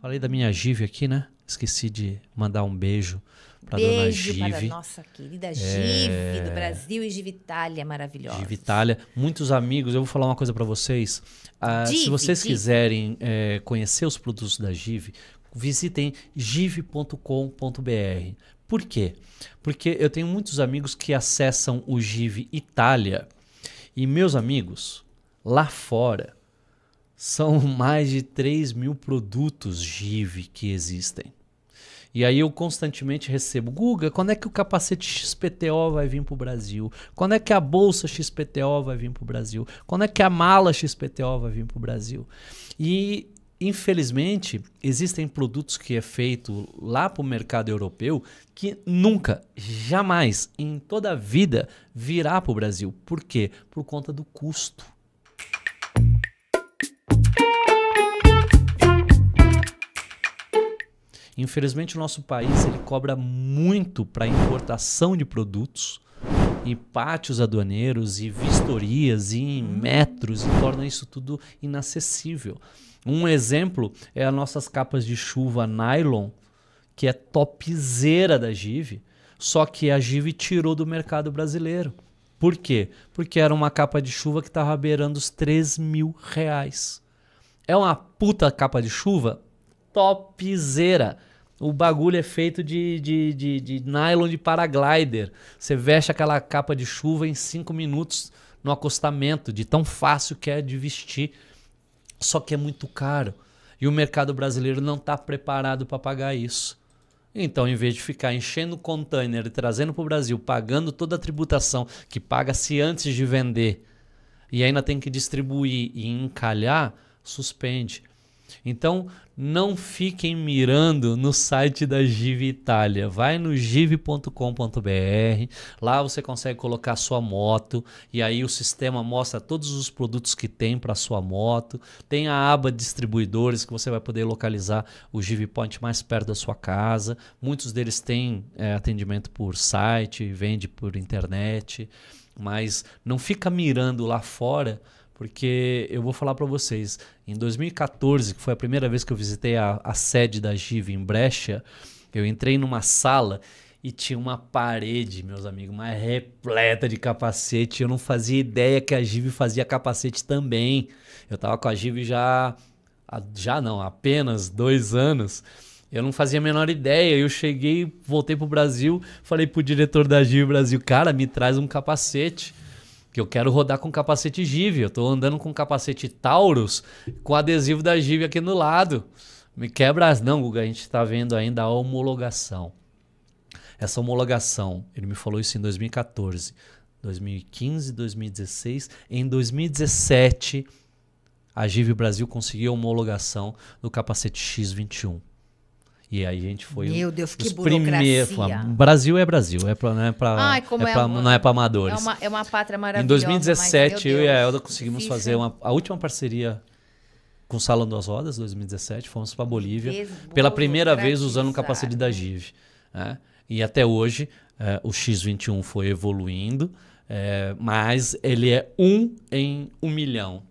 Falei da minha Give aqui, né? Esqueci de mandar um beijo para a dona Give. Para a nossa querida Give é... do Brasil e Give Itália, maravilhosa. Give Itália. Muitos amigos, eu vou falar uma coisa para vocês. Ah, Give, se vocês Give. quiserem é, conhecer os produtos da Give, visitem give.com.br. Por quê? Porque eu tenho muitos amigos que acessam o Give Itália e meus amigos lá fora são mais de 3 mil produtos GIV que existem. E aí eu constantemente recebo, Guga, quando é que o capacete XPTO vai vir para o Brasil? Quando é que a bolsa XPTO vai vir para o Brasil? Quando é que a mala XPTO vai vir para o Brasil? E infelizmente existem produtos que é feito lá para o mercado europeu que nunca, jamais, em toda a vida virá para o Brasil. Por quê? Por conta do custo. Infelizmente, o nosso país ele cobra muito para importação de produtos e pátios aduaneiros e vistorias e uhum. metros e torna isso tudo inacessível. Um exemplo é as nossas capas de chuva nylon, que é topzera da Give, só que a Give tirou do mercado brasileiro. Por quê? Porque era uma capa de chuva que estava beirando os 3 mil reais. É uma puta capa de chuva Topzera! O bagulho é feito de, de, de, de nylon de paraglider. Você veste aquela capa de chuva em cinco minutos no acostamento, de tão fácil que é de vestir. Só que é muito caro. E o mercado brasileiro não está preparado para pagar isso. Então, em vez de ficar enchendo o container e trazendo para o Brasil, pagando toda a tributação que paga-se antes de vender, e ainda tem que distribuir e encalhar, suspende. Então, não fiquem mirando no site da Give Itália. Vai no give.com.br. Lá você consegue colocar sua moto e aí o sistema mostra todos os produtos que tem para sua moto. Tem a aba distribuidores que você vai poder localizar o Give Point mais perto da sua casa. Muitos deles têm é, atendimento por site, vende por internet, mas não fica mirando lá fora porque eu vou falar para vocês, em 2014, que foi a primeira vez que eu visitei a, a sede da GIV em Brecha, eu entrei numa sala e tinha uma parede, meus amigos, uma repleta de capacete. Eu não fazia ideia que a Give fazia capacete também. Eu tava com a Give já. Já não, apenas dois anos. Eu não fazia a menor ideia. Eu cheguei, voltei pro Brasil, falei pro diretor da Give Brasil, cara, me traz um capacete que eu quero rodar com capacete Give. Eu estou andando com capacete Taurus com adesivo da Give aqui no lado. Me quebra as não, Guga. A gente está vendo ainda a homologação. Essa homologação, ele me falou isso em 2014, 2015, 2016. Em 2017, a Give Brasil conseguiu a homologação do capacete X21. E aí a gente foi Meu Deus, que primeiros. Brasil é Brasil, é pra, não é para é é não é para amadores. É uma, é uma pátria maravilhosa. Em 2017 mas, eu e a Elda conseguimos difícil. fazer uma, a última parceria com o Salão das Rodas, 2017, fomos para Bolívia pela primeira vez usando o capacete da Give. Né? E até hoje é, o X21 foi evoluindo, eh, mas ele é um em um milhão.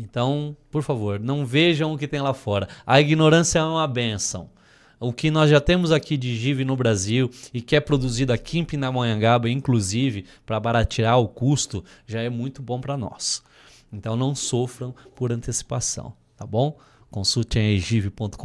Então, por favor, não vejam o que tem lá fora. A ignorância é uma benção. O que nós já temos aqui de Give no Brasil e que é produzido aqui em Pindamonhangaba, inclusive, para baratear o custo, já é muito bom para nós. Então não sofram por antecipação, tá bom? Consulte em egive.com.br,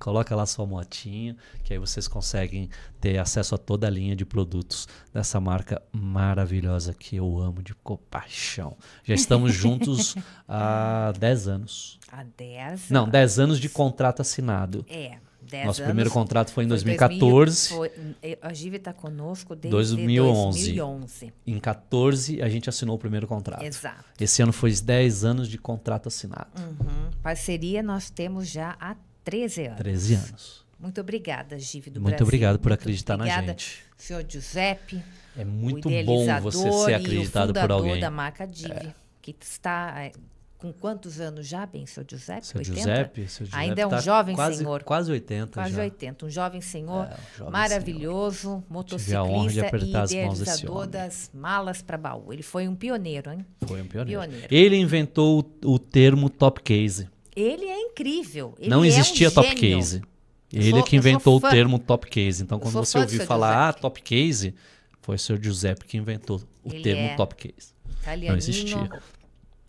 coloca lá sua motinha, que aí vocês conseguem ter acesso a toda a linha de produtos dessa marca maravilhosa que eu amo de compaixão. Já estamos juntos há 10 anos. Há 10? Não, 10 anos de contrato assinado. É. 10 Nosso anos, primeiro contrato foi em 2014. Foi, a Giva está conosco desde 2011. 2011. Em 14 a gente assinou o primeiro contrato. Exato. Esse ano foi 10 anos de contrato assinado. Uhum. Parceria nós temos já há 13 anos. 13 anos. Muito obrigada, Giva do Muito Brasil. obrigado por acreditar obrigada, na gente. Senhor Giuseppe. É muito bom você ser acreditado e o por alguém. da marca Dive, é. que está é, com quantos anos já, bem, seu Giuseppe? Seu 80? Giuseppe, seu Giuseppe Ainda é um tá jovem quase, senhor. Quase 80 Quase já. 80, um jovem senhor é, um jovem maravilhoso, senhor. motociclista e idealizador das malas para baú. Ele foi um pioneiro, hein? Foi um pioneiro. pioneiro. Ele inventou o, o, termo top case. Ele é incrível. Ele Não existia é um top gênio. case. Ele sou, que inventou o termo top case. Então, quando você ouviu falar, ah, Giuseppe. ah, top case, foi o seu Giuseppe que inventou o ele termo é top case. Não existia.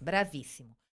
Bravíssimo.